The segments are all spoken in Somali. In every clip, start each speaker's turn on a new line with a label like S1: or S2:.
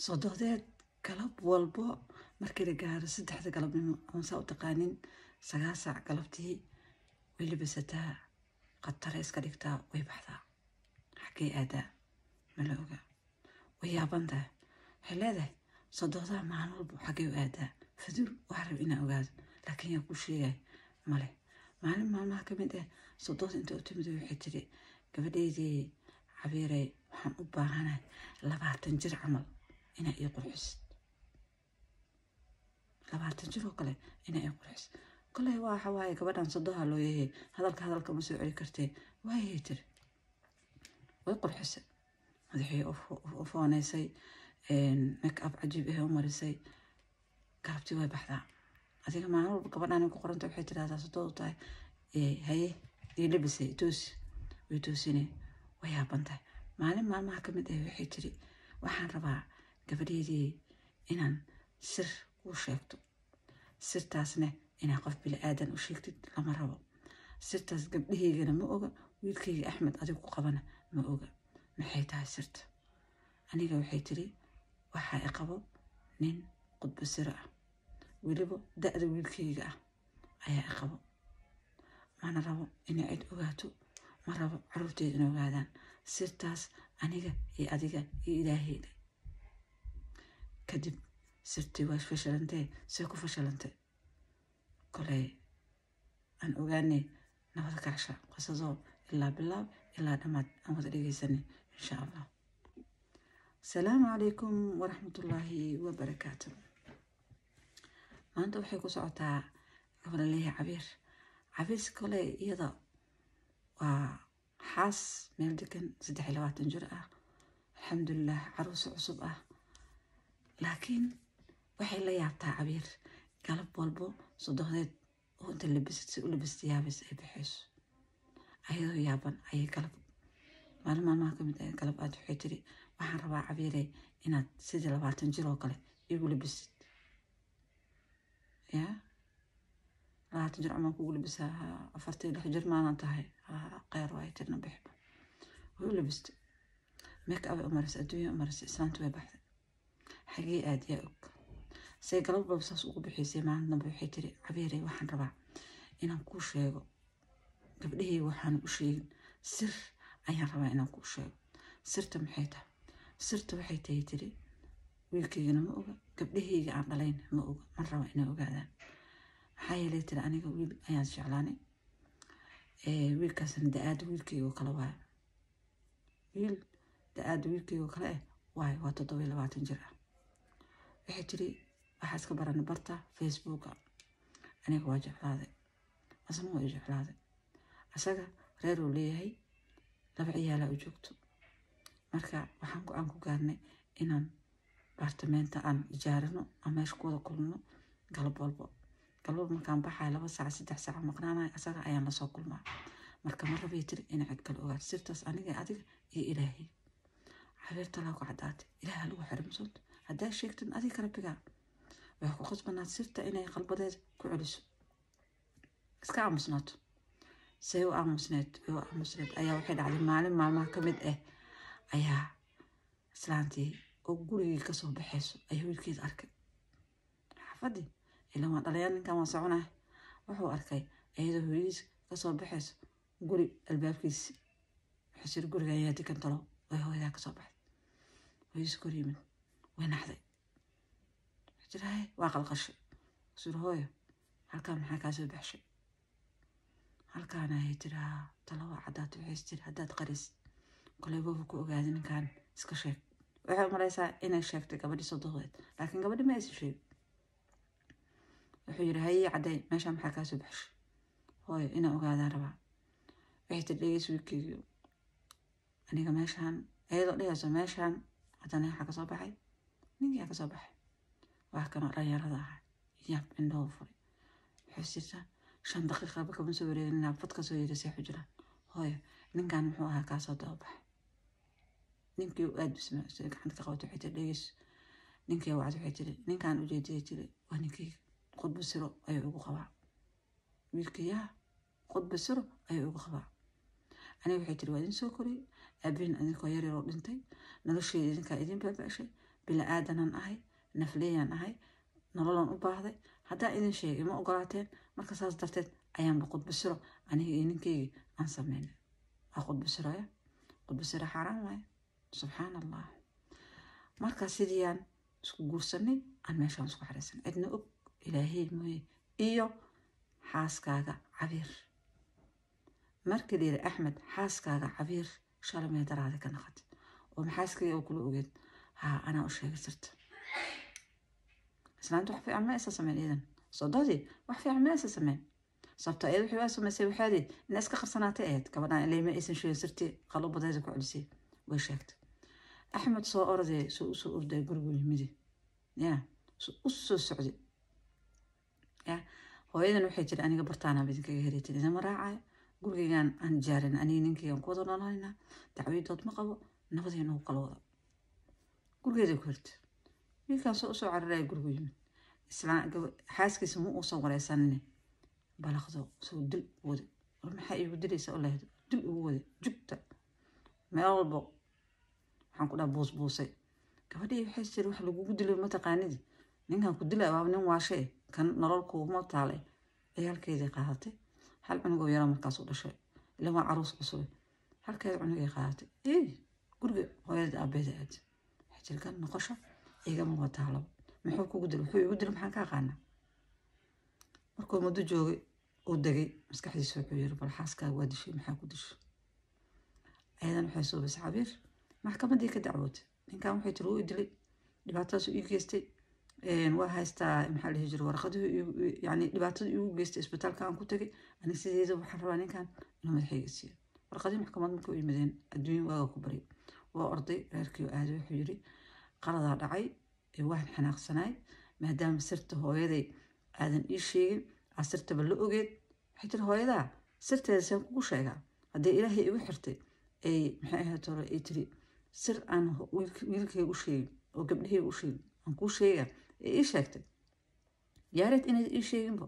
S1: sododeed galab walbo markii la gaaro saddexda galabnimo amansaa u taqaanin sagaal saac galabtii way labasataa khatare iska dhigtaa way baxdaa xaggay aadaa mala oga way yaabantahay waxay leedahay sodoodaa maalin walbo xaggay u aadaa faduul waxaa rab inaa ogaado laakiin yaa ku sheegay male maalin maalmaha ka mid ah sodooda inta u timid waxay tiri gabadheydii cabiiray waxaan u baahanahay labaatan jir camal inay ii qurxisid labaatan jir kale inay ii qurxisid koley waxa waaye gabadhan sodoha loo yahay hadalka hadalka ma soo celi kartee waayay tiri way qurxisay madaxii u fooneysay make up cajiib ahe u marisay galabtii way baxdaa adiga maalin walba gabadhan ku qoranta waxay tirahdaa sodoo u tahay haye ii labisay toosi way toosine way yaabantahay maalin maalmaha kamid mid ah waxay tiri waxaan rabaa دبريري إنن سر وشيكتو سر تاسنة إن قف بالآدن وشيكتو لمرة بو سر تاس قبليه غنا مؤغا ويلكي أحمد أدوكو قبانا مؤغا محيطا سرت أني غو حيتري وحا إقابو نين قد بسرع ويلبو دأر ويلكي غا أيا إقابو ما نرابو إن عيد أغاتو ما رابو عروف جيدنا أغادان سر تاس أني غا إي أدوكا إي إلهي كدب سرتي واش فشلنتي سيكو فشلنتي كولي أن أغاني نفذ كعشا قصصو إلا بالله إلا دمات أن وزريكي إن شاء الله السلام عليكم ورحمة الله وبركاته ما أنت بحيكو سعطا أفضل ليه عبير عبير سكولي يضا وحاس ميلدكن زدحي لوات جرأة الحمد لله عروس عصبة laakiin waxay la yaabtaa cabiir galab walbo sodoxdeed oo inta labisid si u labasta yaabaysa ay baxayso ayadoo yaaban ayay galab maalin maalmaha kamid a ah galab aad waxay tiri waxaan rabaa cabiire inaad sidii labaatan jir oo kale igu labisid ya labaatan jir camaan kugu labisaa afartii lix jir maanan tahay kheyr ay tirna bixba way u labistay meeka abay adduunya umaraysa islaanta way baxday xagee yaa og see galabdhoob saas ugu bixaysay maalindamba waxay tiri cabeere waxaan rabaa inaan kuu sheego gabdhahey waxaan u sheegin sir ayaan rabaa inaan kuu sheego sirta maxay tahay sirta waxay tahay tiri wiilkaygana ma oga gabdhaheyga aan dhalayn ma oga man raba inay ogaadaan maxaa yeelay tiri aniga wiil ayaan jeclaanay wiilkaasna da-aada wiilkaygoo kale waayo wiil da-aada wiilkaygoo kale eh waay waa toddoba labaatan jir ah waxaa jiray waxaa iska baran barta facebooka aniga waa jeclaaday asna waa jeclaaday asaga reer uu leeyahay laba ciyaalaa u joogto marka waxaan go-aan ku gaarnay inaan baartamaynta aan ijaarino aan meesha ku wada kulno galab walbo galab markaan baxayo laba saac saddex saac maqnaanayo asaga ayaan lasoo kulmaa marka ma rabay tiri ina cid kale ogaad sirtaas aniga adiga iyo ilaahay cabeer talaa ku caddaatay ilaaha lagu xirmsood haddaa sheegtan adiga rabbigaa waxay ku khasbanaad sirta inay qalbadeed ku celiso iska aamusnaato say u aamusneed u aamusneed ayaa waxay dhacday maalin maalmaha ka mid ah ayaa islaantii oo gurigii kasoo baxayso ayaa wiilkeeda arkay xaafadii ilan waa dhalayaa ninkan waa soconah wuxuu arkay iyadoo hooyadiis kasoo baxayso guri albaabkiisi wuxuu siri guriga ayaa dikan talo way hooyadaa kasoo baxday hooyadiis kor yimid way naxday jiraaye waa qalqashay sir halkaan maxaa kaasoo soo baxshay halkaan ayay tiraa talawa caddaad waxays jir haddaad qarisid koley ku ogaaday ninkaan iska sheeg waxay umaraysaa inay sheegtay gabadhii sododeed laakiin gabadhi ma aysan sheegin wuxuu yidhi hayii cadday meeshaa maxaa kaasoo soo baxshay hooyo inaa ogaadaa rabaa waxay tir dhegeys aniga meeshaan ayadoo dhehayso meeshaan haddana waxaa kasoo baxay ninkaa kasoo baxay waa kanoo dhalinyarada ah yaab indhoo furay wuxuu jirtaa shan daqiiqaba kama soo wareegin inaa fad kasoo yeedasay xujiraan hooyo ninkan muxuu ahaa kaasoo daba baxay ninkii u aad bisma gacanta ka qabato waxay tiri dhegeys ninkii wacd waxay tiri ninkaan ujeediyay tiri waa ninkii qudba siro ayuu ugu qabaa wiilkayaa qudba siro ayuu ugu qabaa aniga waxay tiri waa idin soo koriyey aabihin idinkoo yaryaroo dhintay nolosheeda idinkaa idin baaba'shay bila'aadanaan ahay nafleyan ahay nololan u baahday haddaa idin sheegay ma ogolaateen marka saas darteed ayaanba qudbisiro aniga iyo ninkeygii aan sameynay waa qudbisiraya qudbisiro xaaraan waaye subxaan allah markaa sidiiaan isku guursanay aan meeshaan isku xariisanay cidna og ilaahey mooye iyo xaaskaaga cabiir markii la yidhi axmed xaaskaaga cabiir shalmee daraada ka naqatay oo maxaaskii oo kula ogeed ها أنا أشيك سرت islaanta wax fiican ma aysan samayn iidan sododii wax fiican ma aysan samayn sababto ayad waxay waa samaysay ina iska qarsanaatay ahayd gabadhaan ilay aysan sheegin sirtii qalubadeeda ku celisay way sheegtay axmed soo orday soo usoo orday gurigu yimidi ya soo usoo socday ya hooyadan waxay jiri aniga bartaanaaba idinkaga helaytin idinma raacaya gurigaygaan aan jaarin aniga ninkaygaan ku wada noolaanina dacwayadood ma qabo nabadayna u kala wada gurigeeda ku xirta wiilkan soo usoo cararaya gurigu yimid xaaskiisa ma uusan wareysanine balaqdo soo dil wada war maxaa iigu dilaysa olahdo dil ugu wada jugta meel walbo waxaan ku dhaha buusbuusay gabadhii waxay jira wax lagugu dilay mataqaanidi ninkan ku dilay waaba nin waashe eh kan nolol kuuma taale ciyaalkeedii qaadatay hal cunugoo yara markaas u dhashay ilan waa caruus cusube halkeeda cunugay qaadatay ee guriga hooyada aabeeda aadi xajirkan noqosho igama wataalo muxuu kugu dil wuxuu igu dil maxaan ka aqaana markuu muddo joogay uu degay maskaxdiisa wuxuu yiri bal xaaskaaga waa dishay maxaa ku disho ayadan waxay suubisay cabiir maxkamaddii ka dacwootay ninkan waxay tiri wuu i dilay dhibaatadaas ii geystay waa haystaa maxaa dhihi jira warqadihii yani dhibaatada iigu geystay isbitaalka aan ku tegay anig sideeda waxaan rabaa ninkan inuu madaxayga siiyo warqadihii maxkamad markay u yimadeen waaga ku baryay waa orday reerkii oo aaday wuxuu yidhi qaladaa dhacay ee waan xanaaqsanaay maadaama sirta hooyaday aadan ii sheegin aa sirtaba la ogeed waxay tiri hooyadaa sirteeda saan kugu sheegaa haddee ilaahay igu xirtay ay maxay ahayd hore ay tiri sir aan wiilkayga u sheegin oo gabdhahayga u sheegin aan kuu sheegaa ee ii sheegtay yaareed inaad ii sheeginba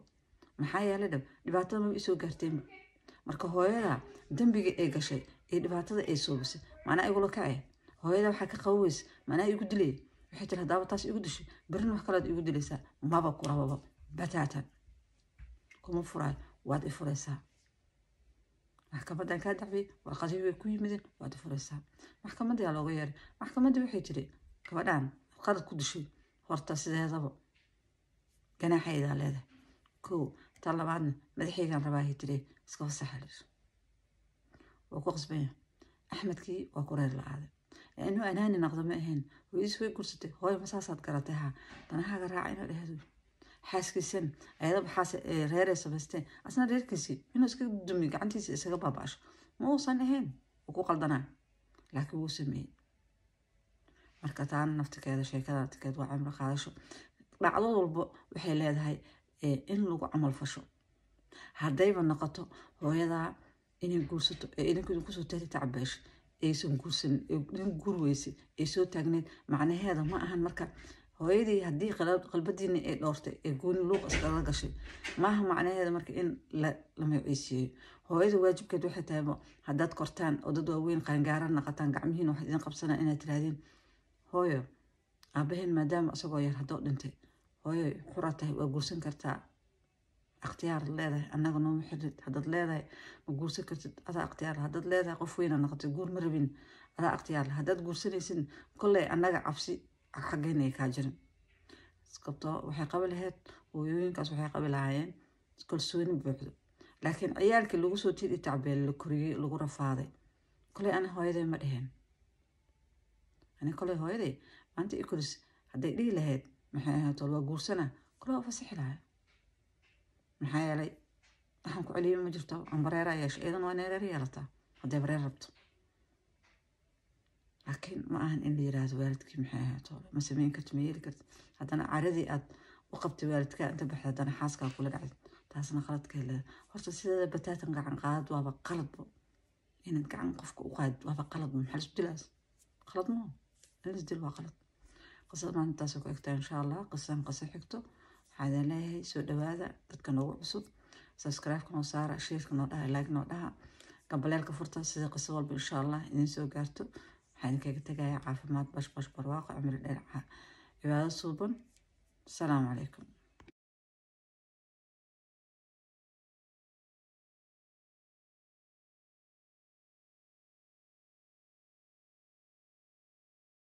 S1: maxaa yeelay dhab dhibaatada maba isoo gaarteenba marka hooyadaa dembiga ay gashay ee dhibaatada ay soobisay macnaa igula kacaya hooyada waxaa ka qaboweysa macnaa igu dilaya waxay tiri haddaaba taas igu disho berrin wax kalead igu dilaysaa maba ku rababa bataatan kuma furaayo waad i furaysaa maxkamadan kaa dacbiyay waa qadiir way ku yimideen waad i furaysaa maxkamadayaa looga yeeray maxkamadda waxay tiri gabadhaan qalad ku dishay horta sideedaba ganaaxaydaa leedahay kow ta labaadna madaxaygaan rabaa hay tiri iska fasaxa leeso waa ku qasban axmedkii waa ku reer la-aaday inuu anaani naqdo ma ahayn hooyadiis way guursatay hooyo masaasaad garatay danahaaga raaca inaa dhaheedo xaaskiisana ayadaba xaas reeree samaysteen asna reerkiisii inuu iska dumi gacantiisa isaga baaba-asho ahayn wuu ku qaldanaa laakiin wuu sameeyey marka taana naftikeeda sheekada naftikeed waa cimro qaadasho dhacdo walba waxay leedahay in lagu camal fasho haddayba noqoto hooyadaa inaykusoo taagtay tacbeesho aysan guursanin guur weyse ay soo taagneed macnaheeda ma ahan marka hooyadii haddii qalbadiina ay dhoortay ee gooni luuqa iskala gashay maaha macnaheeda marka in la magaceysiiyeyo hooyada waajibkeed waxay tahay haddaad kortaan oo dad waaweyn qaangaaran naqataan gacmihiina wax idin qabsanaa inaad tirahdeen hooyo aabaheen maadaama isagoo yar haddoo dhintay hooyo xura tahay waa guursan kartaa اkhtiyaar leedahay annaga nooma xidid haddaad leedahay ma guursan kartid adaa akhtiyaar haddaad leedahay qof weyna noqotay guur ma rabin adaa akhtiyaar haddaad guursanaysin kolley annaga cabsi xaggeenay kaa jirin qabto waxay qabi lahayd hooyooyinkaas waxay qabi lahaayeen kalsooni buuxdo laakiin ciyaalkii lagu soo tiidi tacbeel la koriyey lagu rafaaday kolley ana hooyaday ma dheheen ani kolley hooyaday maanta ikoris hadday dhihi lahayd maxay ahayd tol waa guursana kolley waa fasixi lahayd maxaa yeelay waxaan ku celiya ma jirto aan bareera yeesho iyadan waa neereer yeelataa hadday bareer rabto laakiin ma ahan in la yidhaahdo waalidkii maxay ahayd hore ma samayn karto ma yeeli karto haddana caradii aad u qabtay waalidkaa inta baxda haddana xaaskaa kula dhacay taasna qaladka leeda horta sideeda bataatan gacan qaadad waaba qaladbo inaad gacan qofka u qaadid waaba qaladbo maxaa lisu dilaas qalad moo in lis dil waa qalad qasad maalintaasoo ku egtaa insha allah qasaan qasa xigto هذا ليه سو دوا هذا تتكنوا بسوب سبسكرايب كنا صار شير كنا ده لايك كنا ده قبل لك فرصة سيدق سوال بإن شاء الله إن سو قرتو حين كي تجاي عفوا ما تبش بش برواق عمر الإرعاء إذا سوبن السلام عليكم